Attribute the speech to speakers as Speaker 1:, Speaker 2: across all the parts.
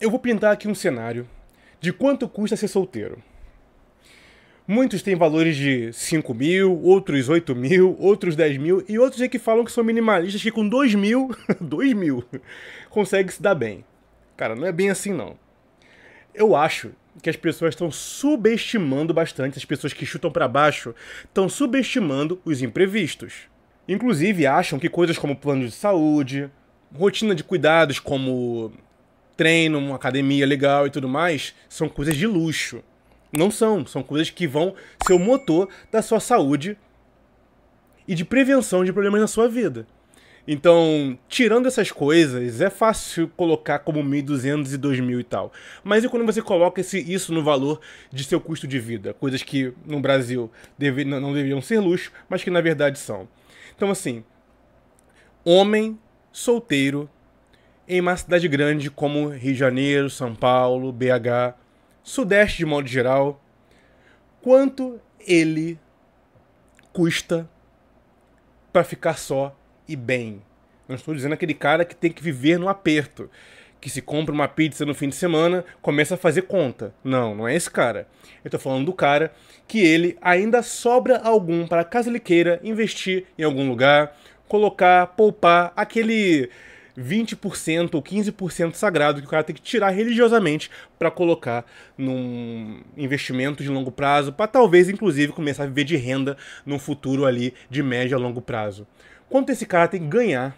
Speaker 1: eu vou pintar aqui um cenário de quanto custa ser solteiro. Muitos têm valores de 5 mil, outros 8 mil, outros 10 mil, e outros é que falam que são minimalistas que com 2 mil, 2 mil, consegue se dar bem. Cara, não é bem assim não. Eu acho que as pessoas estão subestimando bastante, as pessoas que chutam para baixo, estão subestimando os imprevistos. Inclusive acham que coisas como plano de saúde, rotina de cuidados como treino, uma academia legal e tudo mais, são coisas de luxo. Não são, são coisas que vão ser o motor da sua saúde e de prevenção de problemas na sua vida. Então, tirando essas coisas, é fácil colocar como 1.200 e 2.000 e tal. Mas e quando você coloca esse, isso no valor de seu custo de vida? Coisas que no Brasil deve, não deveriam ser luxo, mas que na verdade são. Então, assim, homem solteiro em uma cidade grande como Rio de Janeiro, São Paulo, BH, Sudeste de modo geral, quanto ele custa para ficar só e bem. Não estou dizendo aquele cara que tem que viver no aperto, que se compra uma pizza no fim de semana, começa a fazer conta. Não, não é esse cara. Eu estou falando do cara que ele ainda sobra algum para caso ele queira investir em algum lugar, colocar, poupar aquele 20% ou 15% sagrado que o cara tem que tirar religiosamente para colocar num investimento de longo prazo, para talvez inclusive começar a viver de renda num futuro ali de médio a longo prazo. Quanto esse cara tem que ganhar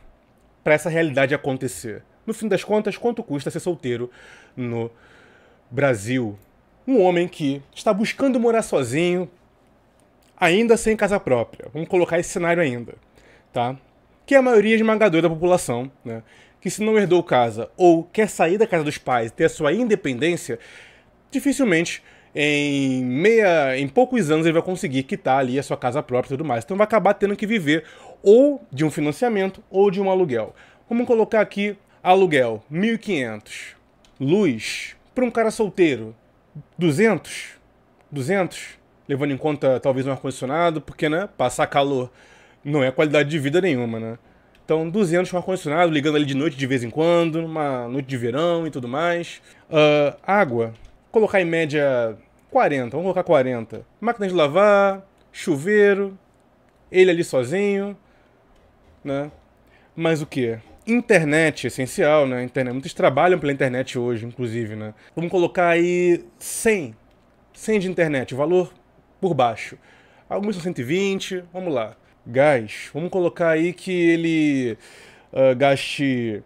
Speaker 1: para essa realidade acontecer? No fim das contas, quanto custa ser solteiro no Brasil? Um homem que está buscando morar sozinho, ainda sem casa própria. Vamos colocar esse cenário ainda, tá? que é a maioria esmagadora da população, né? que se não herdou casa ou quer sair da casa dos pais e ter a sua independência, dificilmente em meia, em poucos anos ele vai conseguir quitar ali a sua casa própria e tudo mais. Então vai acabar tendo que viver ou de um financiamento ou de um aluguel. Vamos colocar aqui aluguel 1.500, luz para um cara solteiro 200, 200, levando em conta talvez um ar condicionado, porque né, passar calor não é qualidade de vida nenhuma, né? Então, 200 com ar-condicionado, ligando ali de noite de vez em quando, numa noite de verão e tudo mais. Uh, água, colocar em média 40, vamos colocar 40. Máquina de lavar, chuveiro, ele ali sozinho, né? Mas o que? Internet, é essencial, né? Internet. Muitos trabalham pela internet hoje, inclusive, né? Vamos colocar aí 100. 100 de internet, o valor por baixo. Alguns são 120, vamos lá gás. Vamos colocar aí que ele uh, gaste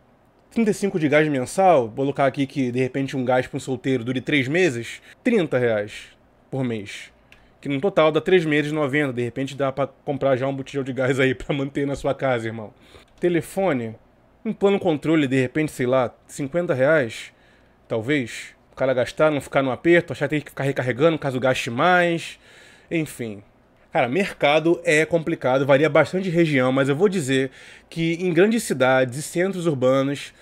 Speaker 1: 35 de gás mensal. Vou colocar aqui que de repente um gás para um solteiro dure 3 meses. 30 reais por mês. Que no total dá 3 meses 90. De repente dá para comprar já um botijão de gás aí para manter na sua casa, irmão. Telefone. Um plano controle, de repente, sei lá, 50 reais. Talvez. O cara gastar, não ficar no aperto, achar que tem que ficar recarregando caso gaste mais. Enfim, Cara, mercado é complicado, varia bastante de região, mas eu vou dizer que em grandes cidades e centros urbanos,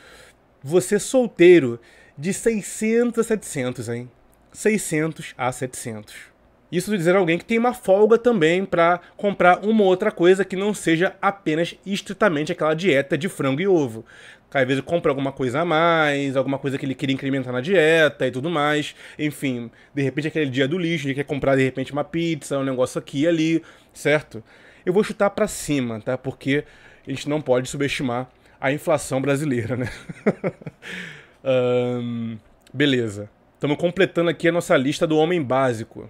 Speaker 1: você solteiro de 600 a 700, hein? 600 a 700. Isso dizer alguém que tem uma folga também para comprar uma outra coisa que não seja apenas estritamente aquela dieta de frango e ovo. Às vezes compra alguma coisa a mais, alguma coisa que ele queria incrementar na dieta e tudo mais. Enfim, de repente aquele dia do lixo, ele quer comprar de repente uma pizza, um negócio aqui e ali, certo? Eu vou chutar para cima, tá? Porque a gente não pode subestimar a inflação brasileira, né? um, beleza. Estamos completando aqui a nossa lista do homem básico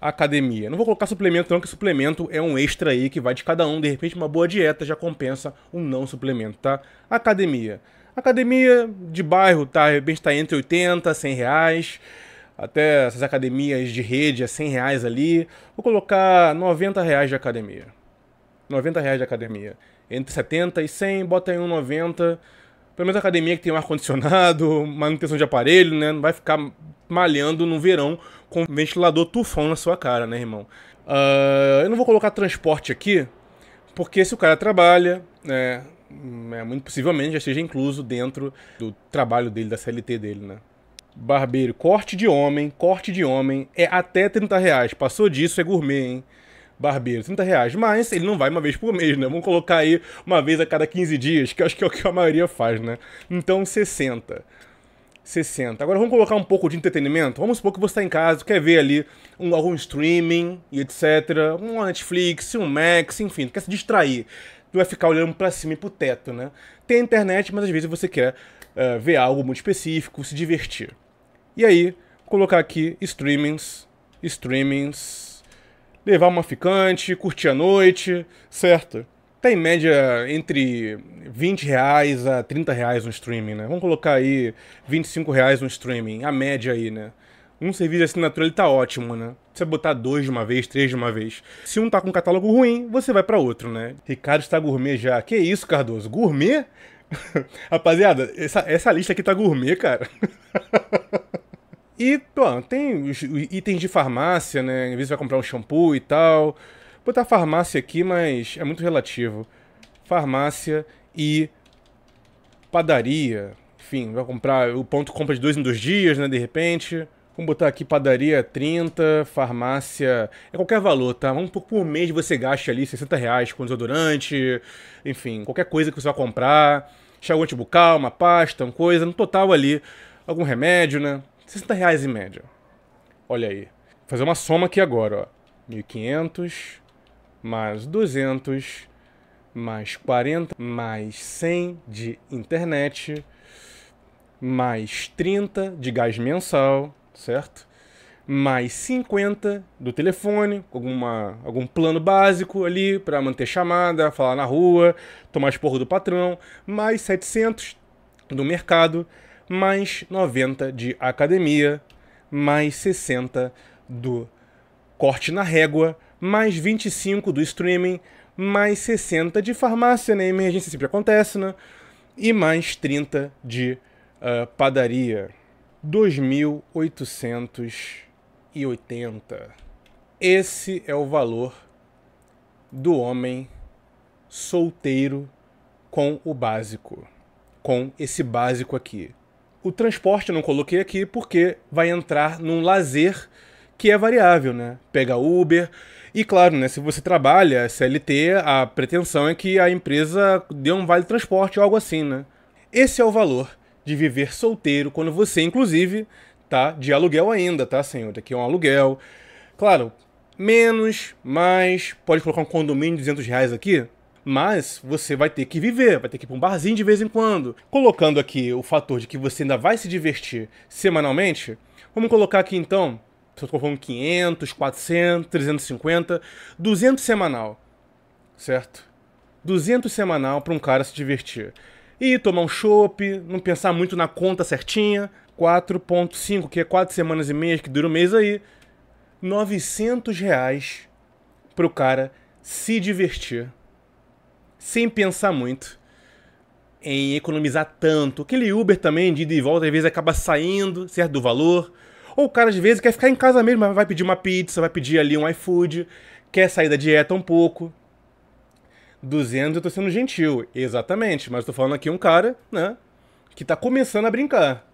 Speaker 1: academia. Não vou colocar suplemento não, que suplemento é um extra aí que vai de cada um. De repente, uma boa dieta já compensa um não suplemento, tá? Academia. Academia de bairro, tá? De repente tá entre 80 100 reais. Até essas academias de rede é 100 reais ali. Vou colocar 90 reais de academia. 90 reais de academia. Entre 70 e 100, bota aí um 90 pelo menos academia que tem um ar-condicionado, manutenção de aparelho, né? Não vai ficar malhando no verão com ventilador tufão na sua cara, né, irmão? Uh, eu não vou colocar transporte aqui, porque se o cara trabalha, né? Hum, é, muito possivelmente já esteja incluso dentro do trabalho dele, da CLT dele, né? Barbeiro, corte de homem, corte de homem é até 30 reais. Passou disso, é gourmet, hein? barbeiro, 30 reais. Mas ele não vai uma vez por mês, né? Vamos colocar aí uma vez a cada 15 dias, que eu acho que é o que a maioria faz, né? Então, 60. 60. Agora vamos colocar um pouco de entretenimento? Vamos supor que você está em casa, quer ver ali um, algum streaming e etc. Um Netflix, um Max, enfim, quer se distrair. Não vai ficar olhando para cima e pro teto, né? Tem internet, mas às vezes você quer uh, ver algo muito específico, se divertir. E aí, colocar aqui streamings, streamings, levar uma ficante, curtir a noite, certo? Tá em média entre 20 reais a 30 reais no streaming, né? Vamos colocar aí 25 reais no streaming, a média aí, né? Um serviço de assinatura ele tá ótimo, né? Você botar dois de uma vez, três de uma vez. Se um tá com um catálogo ruim, você vai para outro, né? Ricardo está gourmet já. Que isso, Cardoso? Gourmet? Rapaziada, essa, essa lista aqui tá gourmet, cara. E, pô, tem os itens de farmácia, né? Às vezes vai comprar um shampoo e tal. Vou botar farmácia aqui, mas é muito relativo. Farmácia e padaria. Enfim, vai comprar o ponto compra de dois em dois dias, né? De repente. Vamos botar aqui padaria 30, farmácia. É qualquer valor, tá? Vamos por, por mês você gasta ali 60 reais com desodorante, enfim, qualquer coisa que você vai comprar. Enxaguante bucal, uma pasta, uma coisa, no total ali, algum remédio, né? 60 reais em média. Olha aí. Vou fazer uma soma aqui agora, ó. 1.500 mais 200 mais 40 mais 100 de internet mais 30 de gás mensal, certo? Mais 50 do telefone, alguma, algum plano básico ali para manter chamada, falar na rua, tomar esporro do patrão, mais 700 do mercado, mais 90 de academia, mais 60 do corte na régua, mais 25 do streaming, mais 60 de farmácia, né? Emergência sempre acontece, né? E mais 30 de uh, padaria. 2.880. Esse é o valor do homem solteiro com o básico. Com esse básico aqui. O transporte eu não coloquei aqui porque vai entrar num lazer que é variável, né? Pega Uber. E claro, né, se você trabalha CLT, a pretensão é que a empresa dê um vale transporte ou algo assim, né? Esse é o valor de viver solteiro quando você, inclusive, tá de aluguel ainda, tá, senhor? Aqui é um aluguel. Claro, menos, mais. Pode colocar um condomínio de 200 reais aqui? Mas você vai ter que viver, vai ter que ir para um barzinho de vez em quando. Colocando aqui o fator de que você ainda vai se divertir semanalmente, vamos colocar aqui então, se eu estou falando 500, 400, 350, 200 semanal, certo? 200 semanal para um cara se divertir. E tomar um chope, não pensar muito na conta certinha, 4.5, que é 4 semanas e meia, que dura um mês aí, 900 reais para o cara se divertir sem pensar muito em economizar tanto. Aquele Uber também, de ida e volta, às vezes acaba saindo, certo, do valor. Ou o cara, às vezes, quer ficar em casa mesmo, vai pedir uma pizza, vai pedir ali um iFood, quer sair da dieta um pouco. 200 eu tô sendo gentil, exatamente, mas tô falando aqui um cara, né, que tá começando a brincar.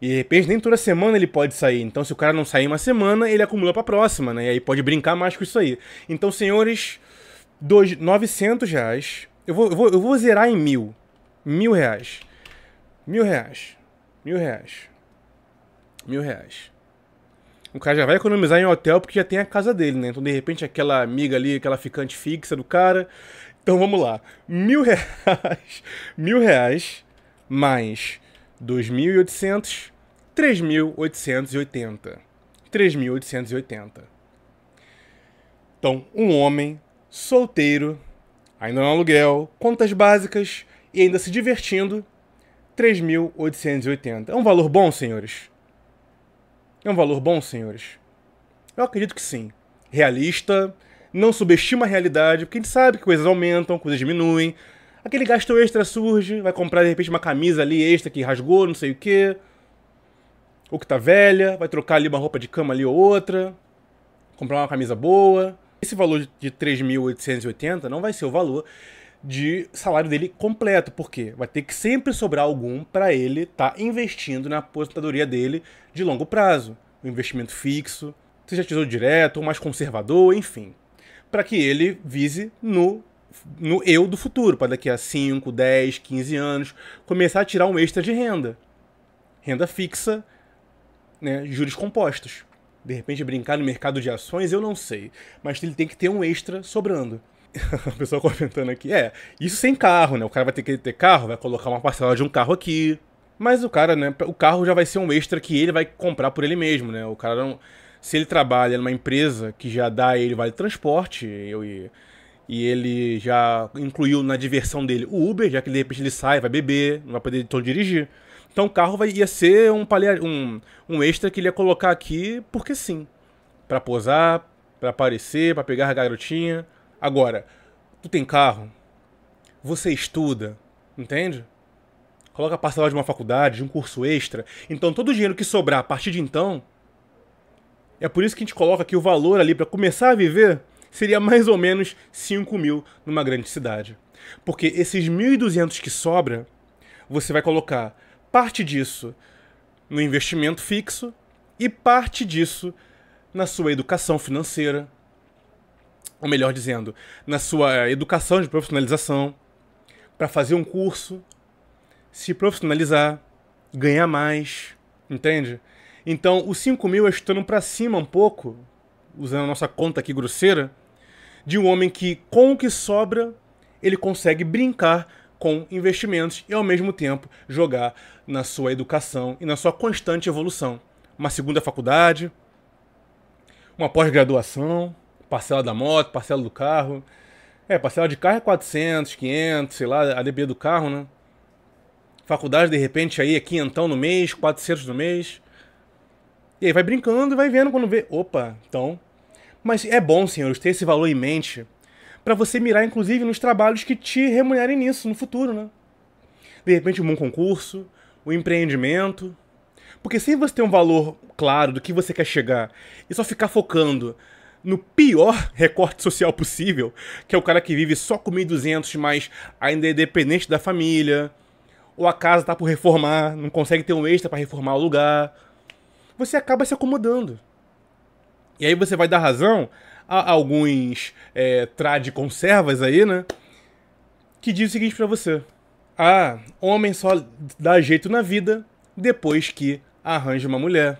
Speaker 1: E de repente nem toda semana ele pode sair. Então se o cara não sair uma semana, ele acumula para próxima, né? E aí pode brincar mais com isso aí. Então, senhores, dois, 900 reais. Eu vou, eu, vou, eu vou zerar em mil. Mil reais. Mil reais. Mil reais. Mil reais. O cara já vai economizar em hotel porque já tem a casa dele, né? Então, de repente, aquela amiga ali, aquela ficante fixa do cara. Então, vamos lá. Mil reais. Mil reais mais 2.800. 3.880. 3.880. Então, um homem solteiro, ainda no aluguel, contas básicas e ainda se divertindo, 3.880. É um valor bom, senhores? É um valor bom, senhores? Eu acredito que sim. Realista, não subestima a realidade, porque a gente sabe que coisas aumentam, coisas diminuem. Aquele gasto extra surge, vai comprar de repente uma camisa ali extra que rasgou, não sei o quê. Ou que tá velha, vai trocar ali uma roupa de cama ali ou outra. Comprar uma camisa boa. Esse valor de 3.880 não vai ser o valor de salário dele completo, porque vai ter que sempre sobrar algum para ele estar tá investindo na aposentadoria dele de longo prazo, um investimento fixo, seja tesouro direto ou mais conservador, enfim, para que ele vise no no eu do futuro, para daqui a 5, 10, 15 anos começar a tirar um extra de renda. Renda fixa, né, juros compostos de repente brincar no mercado de ações, eu não sei. Mas ele tem que ter um extra sobrando. o pessoal comentando aqui, é, isso sem carro, né? O cara vai ter que ter carro, vai colocar uma parcela de um carro aqui. Mas o cara, né, o carro já vai ser um extra que ele vai comprar por ele mesmo, né? O cara não. Se ele trabalha numa empresa que já dá ele vale transporte, eu e, e ele já incluiu na diversão dele o Uber, já que de repente ele sai, vai beber, não vai poder todo então, dirigir. Então o carro vai, ia ser um, palha, um, um extra que ele ia colocar aqui porque sim. para posar, para aparecer, para pegar a garotinha. Agora, tu tem carro, você estuda, entende? Coloca a parcela de uma faculdade, de um curso extra. Então todo o dinheiro que sobrar a partir de então. É por isso que a gente coloca aqui o valor ali para começar a viver seria mais ou menos 5 mil numa grande cidade. Porque esses 1.200 que sobra, você vai colocar parte disso no investimento fixo e parte disso na sua educação financeira, ou melhor dizendo, na sua educação de profissionalização, para fazer um curso, se profissionalizar, ganhar mais, entende? Então, os 5 mil é estando para cima um pouco, usando a nossa conta aqui grosseira, de um homem que, com o que sobra, ele consegue brincar com investimentos e ao mesmo tempo jogar na sua educação e na sua constante evolução. Uma segunda faculdade, uma pós-graduação, parcela da moto, parcela do carro. É, parcela de carro é 400, 500, sei lá, a DB do carro, né? Faculdade, de repente, aí é quinhentão no mês, 400 no mês. E aí vai brincando e vai vendo quando vê. Opa, então. Mas é bom, senhores, ter esse valor em mente para você mirar, inclusive, nos trabalhos que te remunerem nisso no futuro, né? De repente, um bom concurso, o um empreendimento. Porque se você tem um valor claro do que você quer chegar e só ficar focando no pior recorte social possível, que é o cara que vive só com 1.200, mas ainda é dependente da família, ou a casa tá por reformar, não consegue ter um extra para reformar o lugar, você acaba se acomodando. E aí você vai dar razão alguns é, trad conservas aí, né? Que diz o seguinte para você: Ah, homem só dá jeito na vida depois que arranja uma mulher.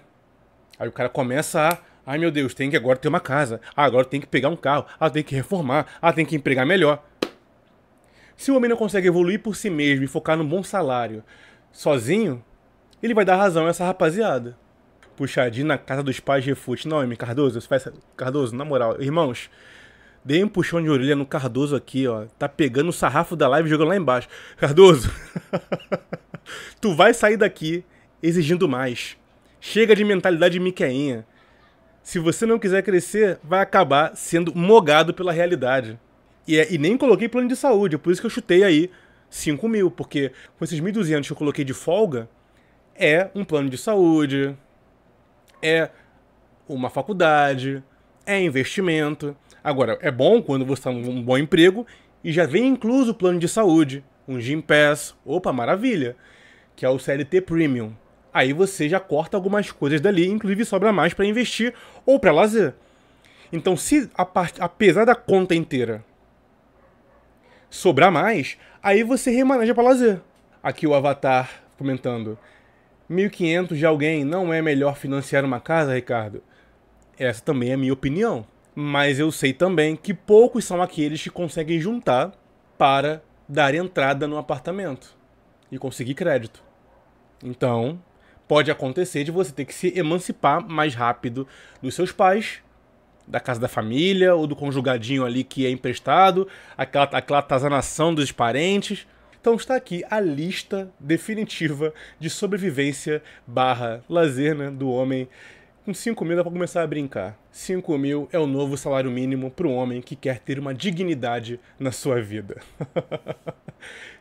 Speaker 1: Aí o cara começa a. Ai meu Deus, tem que agora ter uma casa. Ah, agora tem que pegar um carro. Ah, tem que reformar. Ah, tem que empregar melhor. Se o homem não consegue evoluir por si mesmo e focar no bom salário sozinho, ele vai dar razão a essa rapaziada puxadinho na casa dos pais de fute. Não, M. Cardoso, Cardoso, na moral, irmãos, dei um puxão de orelha no Cardoso aqui, ó. Tá pegando o sarrafo da live e jogando lá embaixo. Cardoso, tu vai sair daqui exigindo mais. Chega de mentalidade miqueinha. Se você não quiser crescer, vai acabar sendo mogado pela realidade. E, é, e nem coloquei plano de saúde, é por isso que eu chutei aí 5 mil, porque com esses 1.200 que eu coloquei de folga, é um plano de saúde, é uma faculdade, é investimento. Agora, é bom quando você está num bom emprego e já vem incluso o plano de saúde, um Gym Pass, opa, maravilha, que é o CLT Premium. Aí você já corta algumas coisas dali, inclusive sobra mais para investir ou para lazer. Então, se apesar da conta inteira sobrar mais, aí você remaneja para lazer. Aqui o Avatar comentando. 1.500 de alguém não é melhor financiar uma casa, Ricardo? Essa também é a minha opinião. Mas eu sei também que poucos são aqueles que conseguem juntar para dar entrada no apartamento e conseguir crédito. Então, pode acontecer de você ter que se emancipar mais rápido dos seus pais, da casa da família ou do conjugadinho ali que é emprestado, aquela, aquela tazanação dos parentes. Então está aqui a lista definitiva de sobrevivência barra lazer né, do homem. Com 5 mil dá para começar a brincar. 5 mil é o novo salário mínimo para um homem que quer ter uma dignidade na sua vida.